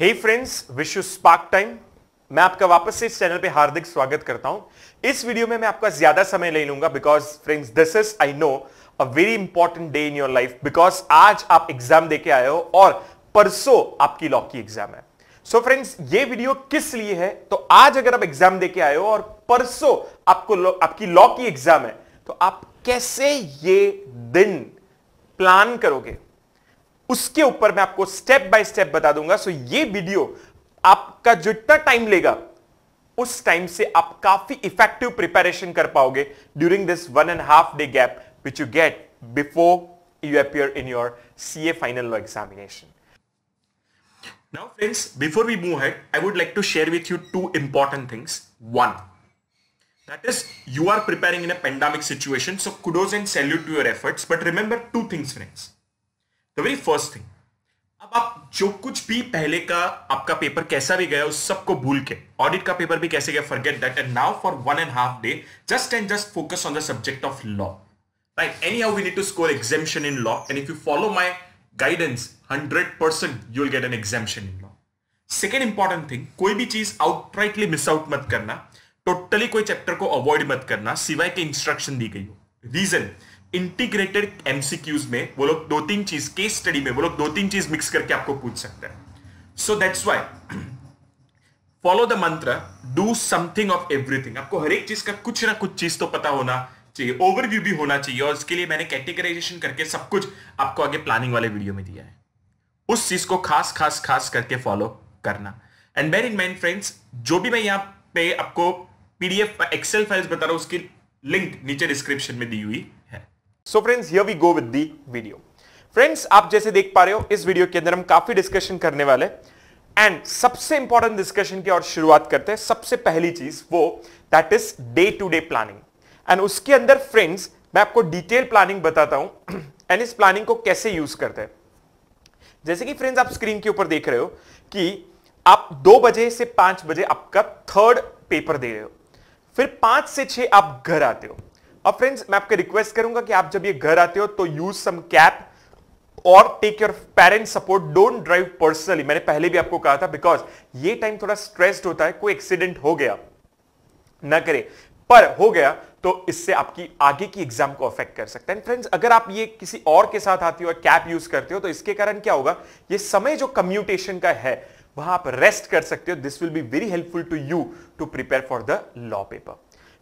Hey friends wish you spark time मैं आपका वापस से इस चैनल पे हार्दिक स्वागत करता हूं इस वीडियो में मैं आपका ज्यादा समय ले लूंगा because friends this is I know a very important day in your life because आज आप एग्जाम देके आए हो और परसों आपकी लॉ की एग्जाम है सो so फ्रेंड्स ये वीडियो किस लिए है तो आज अगर आप एग्जाम देके आए हो और परसों आपको आपकी लॉ की एग्जाम है तो आप कैसे ये दिन प्लान करोगे उसके ऊपर मैं आपको स्टेप बाय स्टेप बता दूंगा सो ये वीडियो आपका जो इतना टाइम लेगा उस टाइम से आप काफी इफेक्टिव प्रिपेरेशन कर पाओगे during this one and half day gap which you get before you appear in your C A final law examination now friends before we move ahead I would like to share with you two important things one that is you are preparing in a pandemic situation so kudos and salute to your efforts but remember two things friends the very first thing अब आप जो कुछ भी पहले का आपका paper कैसा भी गया उस सबको भूल के ऑडिट का पेपर भी कैसे गया forget that and now for one and half day just and just focus on the subject of law we need to score to in law and if you follow my guidance hundred percent you will get an exemption in law second important thing कोई भी चीज outrightly miss out मत करना totally कोई chapter को avoid मत करना सिवाय के इंस्ट्रक्शन दी गई हो रीजन इंटीग्रेटेड एमसीक्यूज में वो लोग दो तीन चीज केस स्टडी में वो लोग दो तीन चीज मिक्स करके आपको पूछ सकते हैं so that's why follow the mantra do something of everything आपको हर एक चीज का कुछ ना कुछ चीज तो पता होना चाहिए ओवरव्यू भी होना चाहिए और इसके लिए मैंने कैटेगराइजेशन करके सब कुछ आपको आगे प्लानिंग वाले वीडियो में दिया है उस चीज को खास खास खास करके फॉलो करना एंड बेर इन माइन फ्रेंड्स जो भी मैं यहाँ पे आपको पीडीएफ एक्सेल फाइल्स बता रहा हूँ उसकी लिंक नीचे डिस्क्रिप्शन में दी हुई है so friends here we go with the video friends आप जैसे देख पा रहे हो इस वीडियो के अंदर हम काफी डिस्कशन करने वाले एंड सबसे इंपॉर्टेंट डिस्कशन की और शुरुआत करते हैं सबसे पहली चीज वो that is day to day planning and उसके अंदर फ्रेंड्स मैं आपको डिटेल प्लानिंग बताता हूं एंड इस प्लानिंग को कैसे यूज करते हैं जैसे कि फ्रेंड्स आप स्क्रीन के ऊपर देख रहे हो कि आप दो बजे से पांच बजे आपका थर्ड पेपर दे रहे हो फिर पांच से छह आप घर आते हो अब फ्रेंड्स मैं आपको रिक्वेस्ट करूंगा कि आप जब ये घर आते हो तो यूज सम कैप और take your parents support don't drive personally मैंने पहले भी आपको कहा था बिकॉज ये टाइम थोड़ा स्ट्रेस्ड होता है कोई एक्सीडेंट हो गया ना करे पर हो गया तो इससे आपकी आगे की एग्जाम को अफेक्ट कर सकता है फ्रेंड्स अगर आप ये किसी और के साथ आती हो कैप यूज करते हो तो इसके कारण क्या होगा ये समय जो कम्यूटेशन का है वहां आप रेस्ट कर सकते हो this will be very helpful to you to prepare for the law paper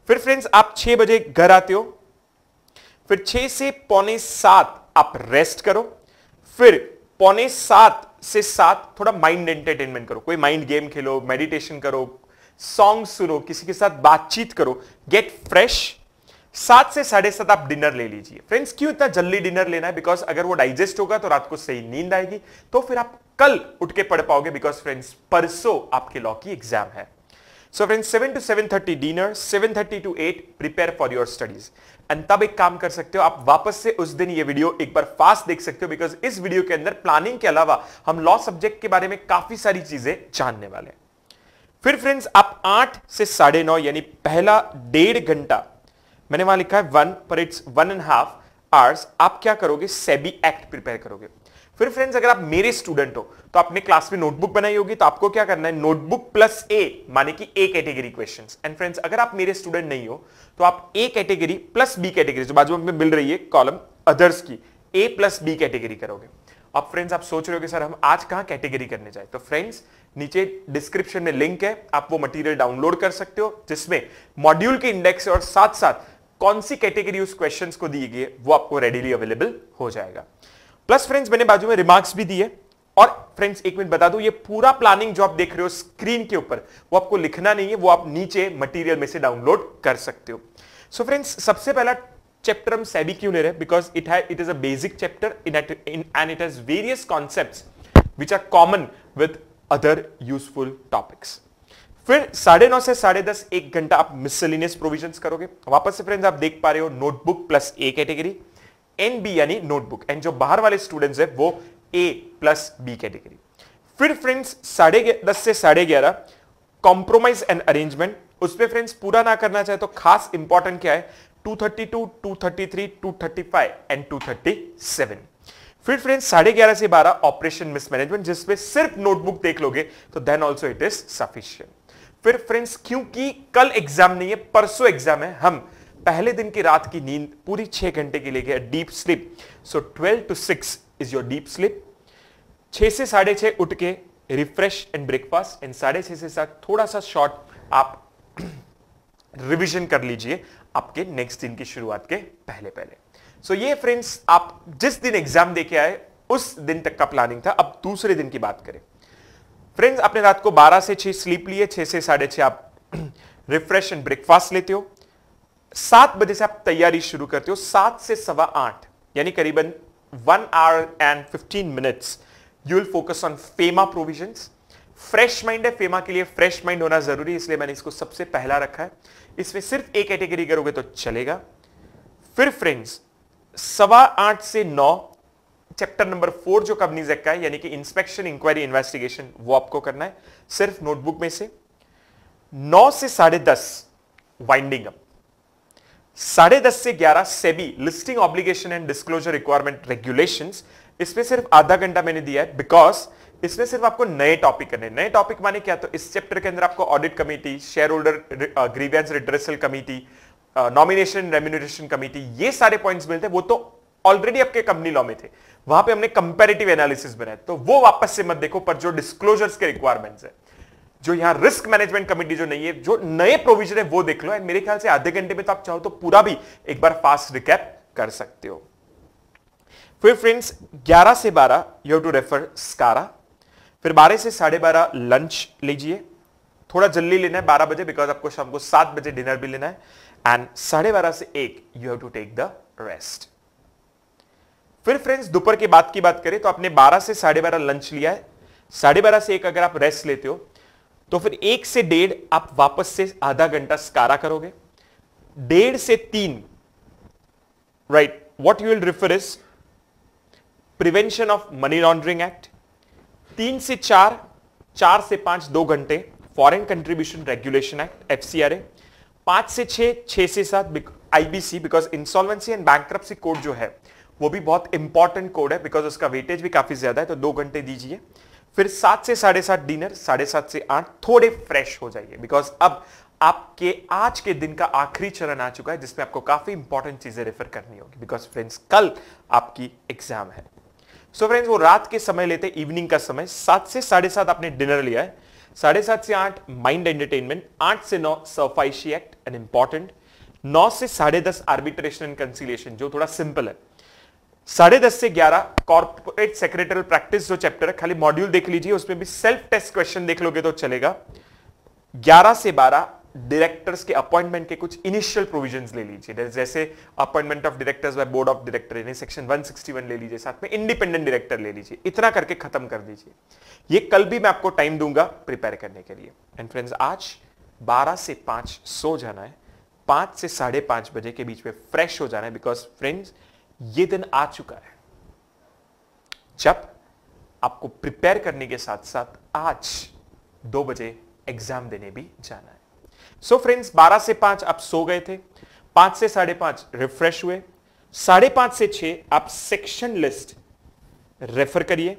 फिर फ्रेंड्स आप छह बजे घर आते हो फिर छह से पौने सात आप रेस्ट करो फिर पौने सात से सात थोड़ा माइंड एंटरटेनमेंट करो कोई माइंड गेम खेलो मेडिटेशन करो सॉन्ग सुनो किसी के साथ बातचीत करो गेट फ्रेश सात से साढ़े सात आप डिनर ले लीजिए फ्रेंड्स क्यों इतना जल्दी डिनर लेना है बिकॉज अगर वो डाइजेस्ट होगा तो रात को सही नींद आएगी तो फिर आप कल उठ के पढ़ पाओगे बिकॉज फ्रेंड्स परसों आपके लॉ की एग्जाम है so friends seven to seven thirty dinner seven thirty to eight prepare for your studies and तब एक काम कर सकते हो आप वापस से उस दिन ये वीडियो एक बार फास्ट देख सकते हो बिकॉज इस वीडियो के अंदर प्लानिंग के अलावा हम लॉ सब्जेक्ट के बारे में काफी सारी चीजें जानने वाले हैं फिर फ्रेंड्स आप आठ से साढ़े नौ यानी पहला डेढ़ घंटा मैंने वहां लिखा है वन पर it's one and half hours आप क्या करोगे सेबी एक्ट प्रिपेयर करोगे फिर फ्रेंड्स अगर आप मेरे स्टूडेंट हो तो आपने क्लास में नोटबुक बनाई होगी तो आपको क्या करना है नोटबुक प्लस ए माने कि A category questions and friends अगर आप मेरे स्टूडेंट नहीं हो तो आप A category plus B category जो बाजू में मिल रही है कॉलम अदर्स की ए प्लस बी कैटेगरी करोगे अब फ्रेंड्स आप सोच रहे हो कि सर हम आज कहाँ कैटेगरी करने जाए तो फ्रेंड्स नीचे डिस्क्रिप्शन में लिंक है आप वो मटेरियल डाउनलोड कर सकते हो जिसमें मॉड्यूल के इंडेक्स और साथ साथ कौन सी कैटेगरी उस क्वेश्चंस को दी गई है वो आपको रेडीली अवेलेबल हो जाएगा प्लस फ्रेंड्स मैंने बाजू में रिमार्क्स भी दिए और फ्रेंड्स एक मिनट बता दूं ये पूरा प्लानिंग जो आप देख रहे हो स्क्रीन के ऊपर वो आपको लिखना नहीं है वो आप नीचे मटेरियल में से डाउनलोड कर सकते हो सो so फ्रेंड्स सबसे पहला चैप्टर हम सेबी क्यों ले रहे हैं बिकॉज इट है it is a basic chapter in and it has various concept which are common with other useful topics फिर साढ़े नौ से साढ़े दस एक घंटा आप मिसलिनियस प्रोविजन करोगे वापस से फ्रेंड्स आप देख पा रहे हो notebook plus A category and B यानी नोटबुक एंड जो बाहर वाले स्टूडेंट्स है वो ए प्लस बी कैटेगरी फिर फ्रेंड्स साढ़े दस से साढ़े ग्यारह कॉम्प्रोमाइज एंड अरेंजमेंट उस पर फ्रेंड्स पूरा ना करना चाहे तो खास इंपॉर्टेंट क्या है 232, 233, 235 एंड 237 फिर फ्रेंड्स साढ़े ग्यारह से बारह ऑपरेशन मिसमैनेजमेंट जिसमें सिर्फ नोटबुक देख लोगे तो then also it is sufficient फिर फ्रेंड्स क्योंकि कल एग्जाम नहीं है परसों एग्जाम है हम पहले दिन की रात की नींद पूरी छह घंटे के लिए गया deep sleep so twelve to six is your deep sleep छह से साढ़े छह उठ के रिफ्रेश एंड ब्रेकफास्ट एंड साढ़े छह से साथ थोड़ा सा शॉर्ट आप रिविजन कर लीजिए आपके नेक्स्ट दिन की शुरुआत के पहले पहले सो so, ये फ्रेंड्स आप जिस दिन एग्जाम देके आए उस दिन तक का प्लानिंग था अब दूसरे दिन की बात करें फ्रेंड्स आपने रात को 12 से 6 स्लीप लिए 6 से साढ़े छः आप रिफ्रेश एंड ब्रेकफास्ट लेते हो सात बजे से आप तैयारी शुरू करते हो सात से सवा आठ यानी करीबन one hour and fifteen minutes you will focus on FEMA provision fresh mind है फेमा के लिए फ्रेश माइंड होना जरूरी है इसलिए मैंने इसको सबसे पहला रखा है इसमें सिर्फ एक कैटेगरी करोगे तो चलेगा फिर फ्रेंड्स सवा आठ से नौ चैप्टर नंबर फोर जो कबनीजेक का है यानी कि इंस्पेक्शन इंक्वायरी इन्वेस्टिगेशन वो आपको करना है सिर्फ नोटबुक में से नौ से साढ़े दस वाइंडिंग अप साढ़े दस से ग्यारह SEBI listing obligation and disclosure requirement regulation इसमें सिर्फ आधा घंटा मैंने दिया है बिकॉज इसमें सिर्फ आपको नए टॉपिक करने नए टॉपिक माने क्या तो इस चैप्टर के अंदर आपको audit committee shareholder grievance redressal committee nomination remuneration committee ये सारे पॉइंट्स मिलते हैं वो तो ऑलरेडी आपके कंपनी लॉ में थे वहां पे हमने कंपेरेटिव एनालिसिस बनाया तो वो वापस से मत देखो पर जो डिस्क्लोजर्स के रिक्वायरमेंट्स है जो यहां रिस्क मैनेजमेंट कमेटी जो नहीं है जो नए प्रोविजन है वो देख लो एंड मेरे ख्याल से आधे घंटे में तो आप चाहो तो पूरा भी एक बार फास्ट रिकैप कर सकते हो फिर फ्रेंड्स 11 से 12 यू हैव टू रेफर स्कारा फिर 12 से साढ़े बारह लंच लीजिए थोड़ा जल्दी लेना है बारह बजे बिकॉज आपको शाम को सात बजे डिनर भी लेना है एंड साढ़े बारह से एक you have to take the rest फिर फ्रेंड्स दोपहर के बाद की बात करें तो आपने बारह से साढ़े बारह लंच लिया है साढ़े बारह से एक अगर आप रेस्ट लेते हो तो फिर एक से डेढ़ आप वापस से आधा घंटा स्कारा करोगे डेढ़ से तीन right what you will refer is prevention of money laundering act तीन से चार चार से पांच दो घंटे foreign contribution regulation act F C R A पांच से छह छह से सात IBC because insolvency and bankruptcy code जो है वो भी बहुत इंपॉर्टेंट कोड है बिकॉज उसका वेटेज भी काफी ज्यादा है तो दो घंटे दीजिए फिर सात से साढ़े सात डिनर साढ़े सात से आठ थोड़े फ्रेश हो जाइए बिकॉज अब आपके आज के दिन का आखिरी चरण आ चुका है जिसमें आपको काफी इंपॉर्टेंट चीजें रेफर करनी होगी बिकॉज फ्रेंड्स कल आपकी एग्जाम है सो so फ्रेंड्स वो रात के समय लेते इवनिंग का समय सात से साढ़े सात आपने डिनर लिया है साढ़े सात से आठ माइंड एंटरटेनमेंट आठ से नौ सफाइशी एक्ट एन इंपॉर्टेंट नौ से साढ़े दस आर्बिट्रेशन एंड कंसिलेशन जो थोड़ा सिंपल है साढ़े दस से ग्यारह कॉर्पोरेट सेक्रेटरियल प्रैक्टिस जो चैप्टर है खाली मॉड्यूल देख लीजिए उसमें भी सेल्फ टेस्ट क्वेश्चन देख लोगे तो चलेगा ग्यारह से बारह डायरेक्टर्स के अपॉइंटमेंट के कुछ इनिशियल प्रोविजंस ले लीजिए जैसे appointment of directors by board of director यानी सेक्शन 161 ले लीजिए साथ में इंडिपेंडेंट डायरेक्टर ले लीजिए इतना करके खत्म कर दीजिए ये कल भी मैं आपको टाइम दूंगा प्रिपेयर करने के लिए एंड फ्रेंड्स आज 12 से 5 सो जाना है 5 से साढ़े बजे के बीच में फ्रेश हो जाना है बिकॉज फ्रेंड्स ये दिन आ चुका है जब आपको प्रिपेयर करने के साथ साथ आज दो बजे एग्जाम देने भी जाना है सो so फ्रेंड्स 12 से 5 आप सो गए थे 5 से साढ़े पांच रिफ्रेश हुए साढ़े पांच से 6 आप सेक्शन लिस्ट रेफर करिए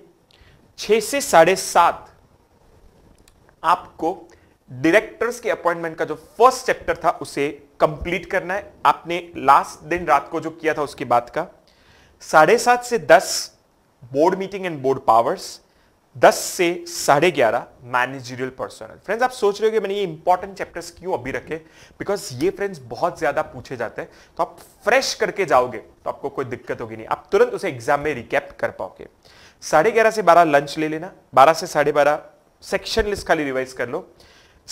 6 से साढ़े सात आपको डायरेक्टर्स के अपॉइंटमेंट का जो फर्स्ट चैप्टर था उसे कंप्लीट करना है आपने लास्ट दिन रात को जो किया था उसकी बात का साढ़े सात से दस board meeting and board powers दस से साढ़े ग्यारह मैनेजरियल पर्सनल फ्रेंड्स आप सोच रहे हो कि मैंने ये इंपॉर्टेंट चैप्टर्स क्यों अभी रखे बिकॉज ये फ्रेंड्स बहुत ज्यादा पूछे जाते हैं तो आप फ्रेश करके जाओगे तो आपको कोई दिक्कत होगी नहीं आप तुरंत उसे एग्जाम में रिकैप कर पाओगे साढ़े ग्यारह से बारह लंच ले लेना बारह से साढ़े बारह सेक्शन लिस्ट खाली रिवाइज कर लो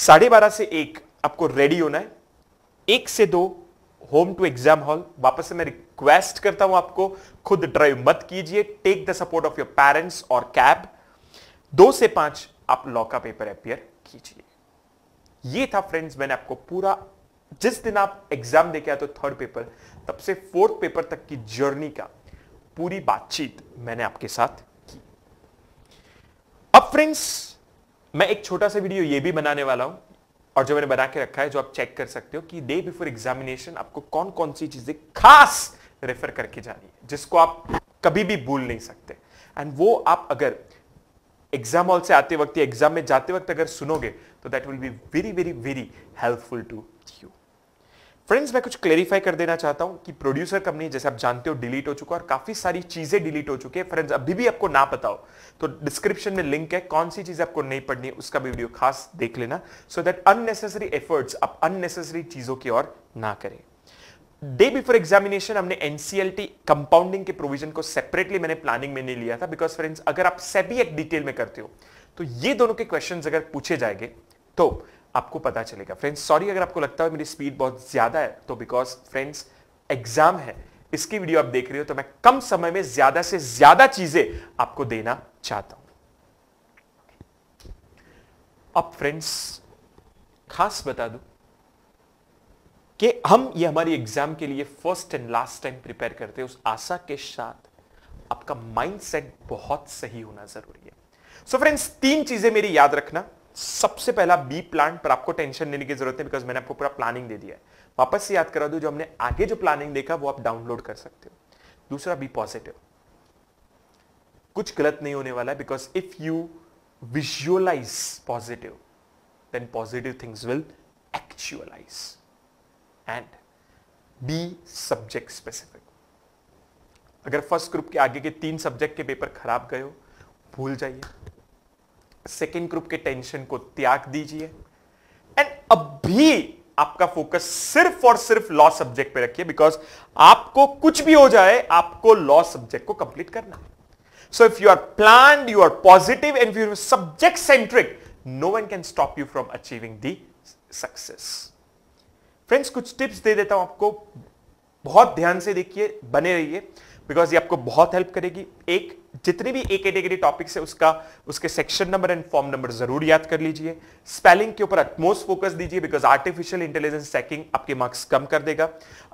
साढ़े बारह से एक आपको रेडी होना है एक से दो होम टू एग्जाम हॉल वापस से मैं रिक्वेस्ट करता हूं आपको खुद ड्राइव मत कीजिए take the support of your parents और कैब दो से पांच आप लॉ का पेपर अपियर कीजिए ये था फ्रेंड्स मैंने आपको पूरा जिस दिन आप एग्जाम देके आए तो थर्ड पेपर तब से फोर्थ पेपर तक की जर्नी का पूरी बातचीत मैंने आपके साथ की अब फ्रेंड्स मैं एक छोटा सा वीडियो ये भी बनाने वाला हूं और जो मैंने बना के रखा है जो आप चेक कर सकते हो कि डे बिफोर एग्जामिनेशन आपको कौन कौन सी चीजें खास रेफर करके जानी है जिसको आप कभी भी भूल नहीं सकते एंड वो आप अगर एग्जाम हॉल से आते वक्त या एग्जाम में जाते वक्त अगर सुनोगे तो that will be very very very helpful to you friends मैं कुछ क्लेरिफाई कर देना चाहता हूं कि प्रोड्यूसर कंपनी जैसे आप जानते हो डिलीट हो चुका है और काफी सारी चीजें डिलीट हो चुकी है फ्रेंड्स अभी भी आपको ना पता हो तो डिस्क्रिप्शन में लिंक है कौन सी चीज आपको नहीं पढ़नी है उसका भी वीडियो खास देख लेना सो दैट अननेसेसरी एफर्ट्स आप अननेसेसरी चीजों की ओर ना करें डे बिफोर एग्जामिनेशन हमने एनसीएलटी कंपाउंडिंग के प्रोविजन को सेपरेटली मैंने प्लानिंग में नहीं लिया था बिकॉज फ्रेंड्स अगर आप सेबी एक डिटेल में करते हो तो ये दोनों के क्वेश्चन अगर पूछे जाएंगे तो आपको पता चलेगा फ्रेंड्स सॉरी अगर आपको लगता है मेरी स्पीड बहुत ज़्यादा है तो बिकॉज फ्रेंड्स एग्जाम है इसकी वीडियो आप देख रहे हो तो मैं कम समय में ज़्यादा से ज़्यादा चीज़ें आपको देना चाहता हूं अब फ्रेंड्स खास बता दू कि हम ये हमारी एग्जाम के लिए first and last time prepare करते हैं उस आशा के साथ आपका माइंडसेट बहुत सही होना जरूरी है सो so फ्रेंड्स तीन चीजें मेरी याद रखना सबसे पहला बी प्लान पर आपको टेंशन लेने की जरूरत है बिकॉज मैंने आपको पूरा प्लानिंग दे दिया है वापस से याद करा दो जो हमने आगे जो प्लानिंग देखा वो आप डाउनलोड कर सकते हो दूसरा बी पॉजिटिव कुछ गलत नहीं होने वाला है because if you visualise positive then positive things will actualise and be subject specific अगर फर्स्ट ग्रुप के आगे के तीन सब्जेक्ट के पेपर खराब गए हो भूल जाइए सेकेंड ग्रुप के टेंशन को त्याग दीजिए एंड अभी आपका फोकस सिर्फ और सिर्फ लॉ सब्जेक्ट पे रखिए बिकॉज आपको कुछ भी हो जाए आपको लॉ सब्जेक्ट को कंप्लीट करना है so if you are plan you are positive and you subject centric no one can stop you from achieving the success friends कुछ टिप्स दे देता हूं आपको बहुत ध्यान से देखिए बने रहिए बिकॉज ये आपको बहुत हेल्प करेगी एक जितने भी ए कैटेगरी टॉपिक्स है उसका उसके section number and form number जरूर याद कर लीजिए स्पेलिंग के ऊपर अटमोस्ट फोकस दीजिए बिकॉज आर्टिफिशियल इंटेलिजेंस चेकिंग आपके मार्क्स कम कर देगा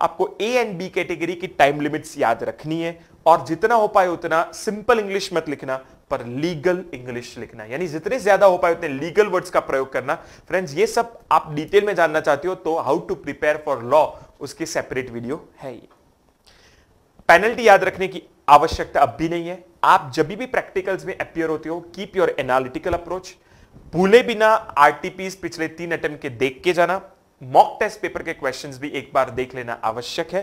आपको ए एंड बी कैटेगरी की टाइम लिमिट्स याद रखनी है और जितना हो पाए उतना सिंपल इंग्लिश मत लिखना पर लीगल इंग्लिश लिखना यानी जितने ज्यादा हो पाए उतने लीगल वर्ड्स का प्रयोग करना फ्रेंड्स ये सब आप डिटेल में जानना चाहते हो तो how to prepare for law उसकी सेपरेट वीडियो है ये पेनल्टी याद रखने की आवश्यकता अब भी नहीं है आप जब भी प्रैक्टिकल्स में अपियर होते हो कीप योर एनालिटिकल अप्रोच भूले बिना आरटीपी पिछले तीन अटेम्प्ट के देख के जाना मॉक टेस्ट पेपर के क्वेश्चंस भी एक बार देख लेना आवश्यक है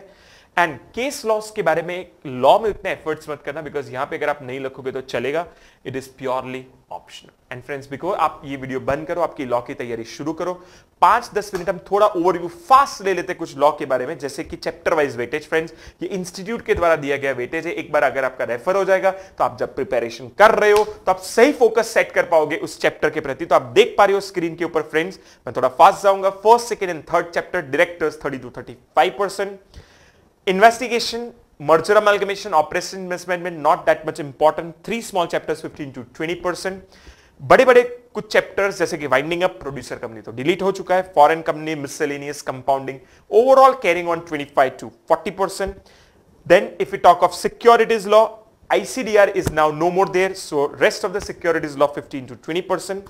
एंड केस लॉस के बारे में लॉ में इतने एफर्ट्स मत करना बिकॉज यहां पे अगर आप नहीं लिखोगे तो चलेगा it is purely optional and friends because आप ये वीडियो बंद करो आपकी लॉ की तैयारी शुरू करो पांच दस मिनट हम थोड़ा ओवरव्यू फास्ट ले लेते कुछ लॉ के बारे में जैसे कि चैप्टर वाइज वेटेज फ्रेंड्स ये इंस्टीट्यूट के द्वारा दिया गया वेटेज है एक बार अगर आपका रेफर हो जाएगा तो आप जब प्रिपेरेशन कर रहे हो तो आप सही फोकस सेट कर पाओगे उस चैप्टर के प्रति तो आप देख पा रहे हो स्क्रीन के ऊपर फ्रेंड्स मैं थोड़ा फास्ट जाऊंगा first second and third chapter directors thirty two thirty five percent investigation merger amalgamation operation investment में not that much important three small chapters 15 to 20 percent बड़े बड़े कुछ चैप्टर्स जैसे कि वाइंडिंग अप प्रोड्यूसर कंपनी तो delete हो चुका है foreign company miscellaneous compounding overall carrying on 25 five to forty percent then if you talk of securities law ICDR is now no more there so rest of the securities law fifteen to twenty percent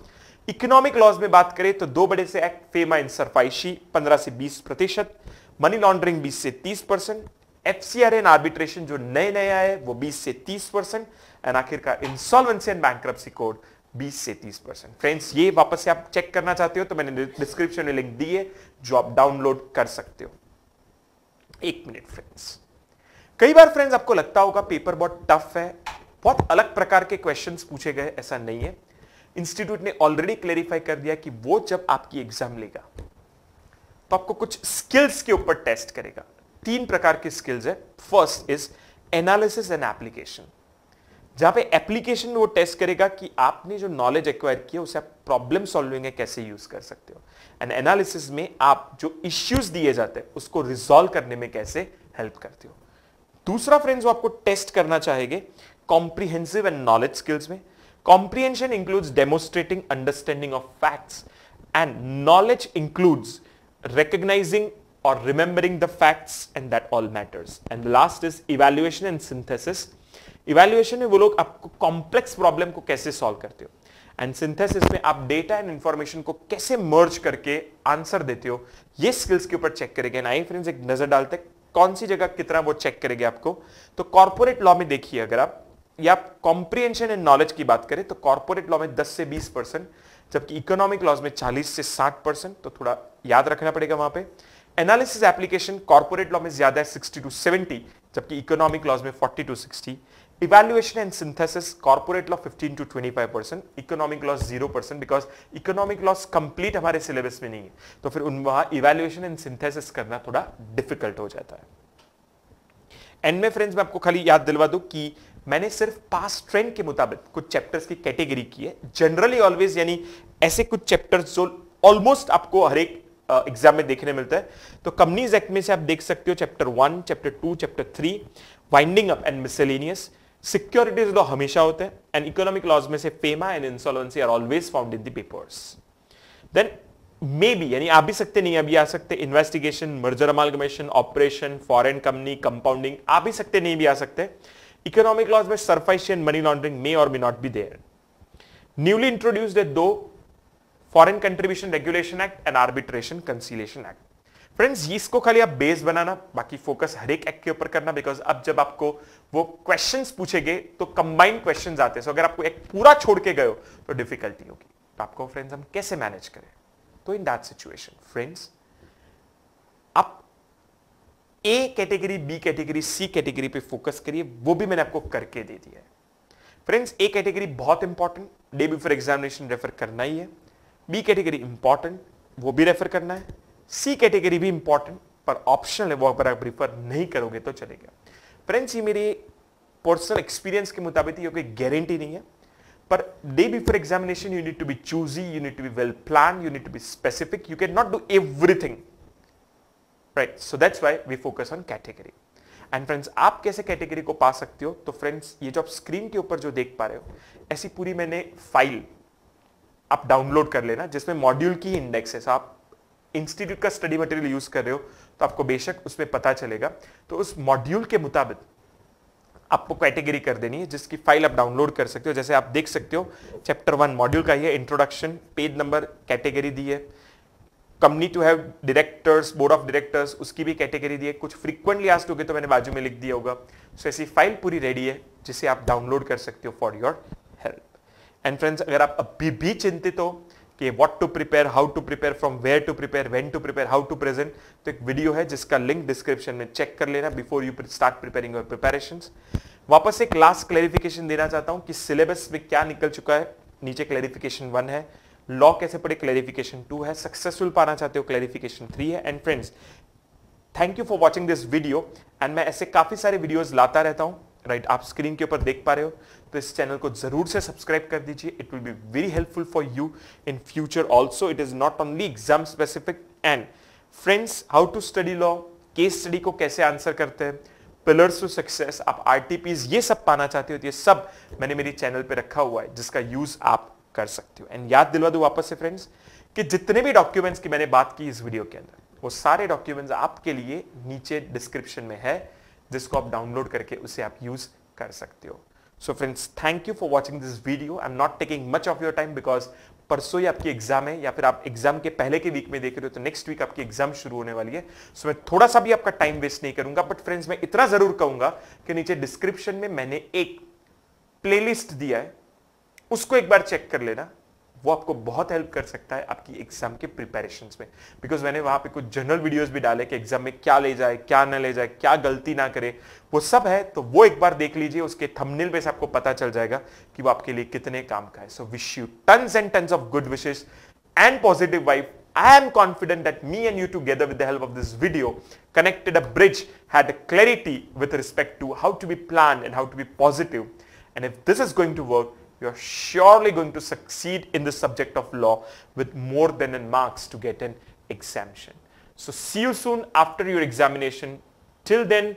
economic laws में बात करें तो दो बड़े से act FEMA इन सरफाइशी पंद्रह से बीस प्रतिशत मनी लॉन्ड्रिंग 20 से 30 परसेंट एफ आर्बिट्रेशन जो नए नए आए वो 20 से 30 परसेंट एंड आखिरकार इंसॉल्वेंसी एंड बैंक कोड 20 से 30 परसेंट फ्रेंड्स ये वापस से आप चेक करना चाहते हो तो मैंने डिस्क्रिप्शन में लिंक दी है जो आप डाउनलोड कर सकते हो एक मिनट फ्रेंड्स कई बार फ्रेंड्स आपको लगता होगा पेपर बहुत टफ है बहुत अलग प्रकार के क्वेश्चन पूछे गए ऐसा नहीं है इंस्टीट्यूट ने ऑलरेडी क्लेरिफाई कर दिया कि वो जब आपकी एग्जाम लेगा तो आपको कुछ स्किल्स के ऊपर टेस्ट करेगा तीन प्रकार की स्किल्स है first is analysis and application जहां पे एप्लीकेशन में वो टेस्ट करेगा कि आपने जो नॉलेज एक्वायर किया उसे आप प्रॉब्लम सॉल्विंग है कैसे यूज कर सकते हो एंड एनालिसिस में आप जो इश्यूज दिए जाते हैं उसको रिजॉल्व करने में कैसे हेल्प करते हो दूसरा फ्रेंड्स वो आपको टेस्ट करना चाहेंगे कॉम्प्रिहेंसिव एंड नॉलेज स्किल्स में comprehension includes demonstrating understanding of facts and knowledge includes recognizing or remembering the facts and that all matters and the last is evaluation and synthesis evaluation में वो लोग आपको complex problem को कैसे solve करते हो and synthesis में आप डेटा एंड इंफॉर्मेशन को कैसे मर्ज करके आंसर देते हो ये स्किल्स के ऊपर चेक करेंगे ना फ्रेंड्स एक नजर डालते कौन सी जगह कितना वो चेक करेंगे आपको तो कॉर्पोरेट लॉ में देखिए अगर आप या कॉम्प्रिहेंशन एंड नॉलेज की बात करें तो कॉर्पोरेट लॉ में 10 से 20 परसेंट जबकि इकोनॉमिक लॉज में 40 से 60 परसेंट तो थोड़ा याद रखना पड़ेगा वहां पे एनालिसिस एप्लीकेशन कॉर्पोरेट लॉ में ज्यादा है 60 टू 70 जबकि इकोनॉमिक लॉज में 40 to 60 evaluation and synthesis corporate law 15 to 25 percent economic laws zero percent because economic laws complete हमारे सिलेबस में नहीं है तो फिर उन वहां इवैल्यूएशन एंड सिंथेसिस करना थोड़ा डिफिकल्ट हो जाता है एंड में फ्रेंड्स मैं आपको खाली याद दिलवा दूं कि मैंने सिर्फ पास ट्रेंड के मुताबिक कुछ चैप्टर्स की कैटेगरी की है जनरली ऑलवेज यानी ऐसे कुछ चैप्टर्स जो ऑलमोस्ट आपको हर एक एग्जाम में देखने मिलता है तो कंपनीज एक्ट में से आप देख सकते हो chapter one chapter two chapter three winding up and miscellaneous securities law हमेशा होते हैं एंड इकोनॉमिक लॉज में से FEMA and insolvency are always found in the papers then may be यानी आ भी सकते नहीं अभी आ सकते investigation merger amalgamation operation foreign company compounding आ भी सकते नहीं भी आ सकते लॉज में SARFAESI and money laundering may और may not be there newly introduced है दो foreign contribution regulation act and arbitration conciliation act friends इसको खाली आप बेस बनाना बाकी फोकस हर एक एक्ट के ऊपर करना बिकॉज अब जब आपको वो क्वेश्चन पूछे गए तो कंबाइंड क्वेश्चन आते हैं सो so, अगर आपको एक पूरा छोड़ के गए तो डिफिकल्टी होगी तो आपको फ्रेंड्स हम कैसे मैनेज करें तो in that situation friends A category B category C category पे फोकस करिए वो भी मैंने आपको करके दे दिया है फ्रेंड्स ए कैटेगरी बहुत important day before examination refer करना ही है बी कैटेगरी इंपॉर्टेंट वो भी रेफर करना है सी कैटेगरी भी इंपॉर्टेंट पर ऑप्शनल है वो अगर आप प्रीफर नहीं करोगे तो चलेगा फ्रेंड्स ये मेरे पर्सनल एक्सपीरियंस के मुताबिक तो ये कोई गारंटी नहीं है पर day before examination you need to be choosy you need to be well plan you need to be specific you can not do everything right so that's why we focus on category and friends आप कैसे category को पा सकते हो तो friends ये जो आप स्क्रीन के ऊपर जो देख पा रहे हो ऐसी पूरी मैंने फाइल आप डाउनलोड कर लेना जिसमें मॉड्यूल की इंडेक्स है सो आप इंस्टीट्यूट का स्टडी मटेरियल यूज कर रहे हो तो आपको बेशक उसमें पता चलेगा तो उस मॉड्यूल के मुताबिक आपको कैटेगरी कर देनी है जिसकी फाइल आप डाउनलोड कर सकते हो जैसे आप देख सकते हो चैप्टर वन मॉड्यूल का ही है इंट्रोडक्शन पेज नंबर कैटेगरी दी है company to have directors board of directors उसकी भी कैटेगरी दी है कुछ फ्रीक्वेंटली आस्ट होगी तो मैंने बाजू में लिख दिया होगा सो so, ऐसी फाइल पूरी रेडी है जिसे आप डाउनलोड कर सकते हो for your help and friends अगर आप अभी भी चिंतित हो कि what to prepare how to prepare from where to prepare when to prepare how to present तो एक वीडियो है जिसका लिंक डिस्क्रिप्शन में चेक कर लेना before you start preparing your preparation वापस एक लास्ट क्लैरिफिकेशन देना चाहता हूँ कि सिलेबस में क्या निकल चुका है नीचे क्लैरिफिकेशन वन है लॉ कैसे पढ़े क्लैरिफिकेशन टू है सक्सेसफुल पाना चाहते हो क्लैरिफिकेशन थ्री है and friends thank you for watching this video and मैं ऐसे काफ़ी सारे वीडियोज लाता रहता हूँ राइट right, आप स्क्रीन के ऊपर देख पा रहे हो तो इस चैनल को जरूर से सब्सक्राइब कर दीजिए it will be very helpful for you in future also it is not only exam specific and friends how to study law case study को कैसे आंसर करते हैं पिलर्स टू सक्सेस आप आर ये सब पाना चाहते हो तो ये सब मैंने मेरी चैनल पर रखा हुआ है जिसका यूज आप कर सकते हो एंड याद दिलवा दो वापस से फ्रेंड्स कि जितने भी डॉक्यूमेंट्स की मैंने बात की इस वीडियो के अंदर वो सारे डॉक्यूमेंट्स आपके लिए नीचे डिस्क्रिप्शन में है जिसको आप डाउनलोड करके उसे आप यूज कर सकते हो so friends thank you for watching this video I am not taking much of your time because परसों ही आपकी एग्जाम है या फिर आप एग्जाम के पहले के वीक में देख रहे हो तो नेक्स्ट वीक आपकी एग्जाम शुरू होने वाली है सो so, मैं थोड़ा सा भी आपका टाइम वेस्ट नहीं करूंगा बट फ्रेंड्स मैं इतना जरूर कहूंगा कि नीचे डिस्क्रिप्शन में मैंने एक प्लेलिस्ट दिया है उसको एक बार चेक कर लेना वो आपको बहुत हेल्प कर सकता है आपकी एग्जाम के प्रिपेरेशन में बिकॉज मैंने वहां पे कुछ जनरल वीडियोस भी डाले कि एग्जाम में क्या ले जाए क्या ना ले जाए क्या गलती ना करे वो सब है तो वो एक बार देख लीजिए उसके थंबनेल पे से आपको पता चल जाएगा कि वो आपके लिए कितने काम का है so wish you tons and tons of good wishes and positive vibes I am confident that me and you together with the of of this video connected a bridge, had a clarity with respect to to be be and and how to be positive. And if this is going you are surely going to succeed in the subject of law with more than in marks to get an exemption. So see you soon after your examination. Till then,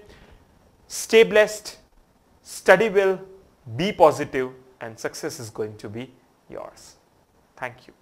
stay blessed, study well, be positive and success is going to be yours. Thank you.